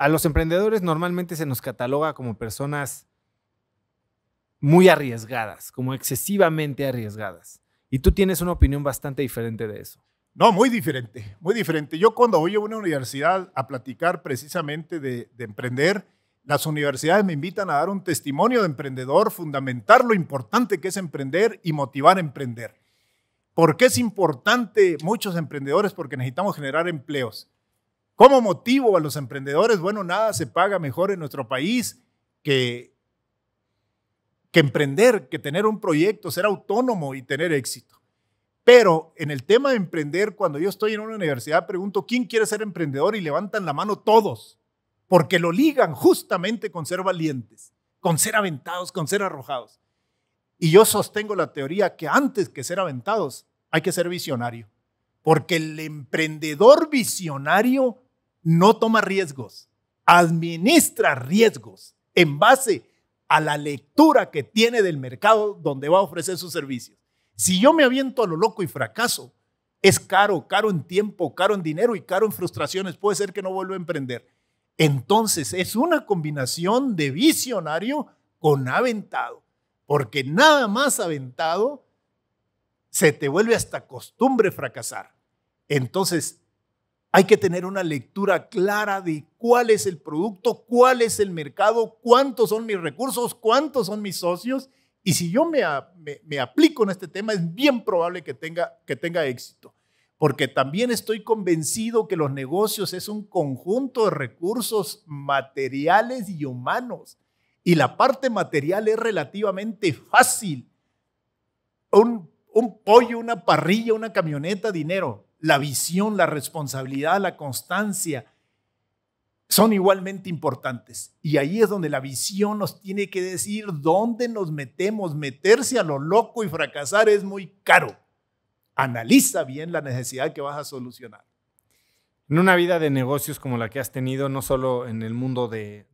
a los emprendedores normalmente se nos cataloga como personas muy arriesgadas, como excesivamente arriesgadas. Y tú tienes una opinión bastante diferente de eso. No, muy diferente, muy diferente. Yo cuando voy a una universidad a platicar precisamente de, emprender, las universidades me invitan a dar un testimonio de emprendedor, fundamentar lo importante que es emprender y motivar a emprender. ¿Por qué es importante muchos emprendedores? Porque necesitamos generar empleos. ¿Cómo motivo a los emprendedores, bueno, nada se paga mejor en nuestro país que, que emprender, que tener un proyecto, ser autónomo y tener éxito. Pero en el tema de emprender, cuando yo estoy en una universidad, pregunto, ¿quién quiere ser emprendedor? Y levantan la mano todos, porque lo ligan justamente con ser valientes, con ser aventados, con ser arrojados. Y yo sostengo la teoría que antes que ser aventados, hay que ser visionario, porque el emprendedor visionario no toma riesgos, administra riesgos en base a la lectura que tiene del mercado donde va a ofrecer sus servicios. Si yo me aviento a lo loco y fracaso, es caro, caro en tiempo, caro en dinero y caro en frustraciones. Puede ser que no vuelva a emprender. Entonces es una combinación de visionario con aventado, porque nada más aventado se te vuelve hasta costumbre fracasar. Entonces hay que tener una lectura clara de cuál es el producto, cuál es el mercado, cuántos son mis recursos, cuántos son mis socios. Y si yo me, me, aplico en este tema, es bien probable que tenga, que tenga éxito. Porque también estoy convencido que los negocios es un conjunto de recursos materiales y humanos. Y la parte material es relativamente fácil. Un, un pollo, una parrilla, una camioneta, dinero la visión, la responsabilidad, la constancia, son igualmente importantes. Y ahí es donde la visión nos tiene que decir dónde nos metemos. Meterse a lo loco y fracasar es muy caro. Analiza bien la necesidad que vas a solucionar. En una vida de negocios como la que has tenido, no solo en el mundo de,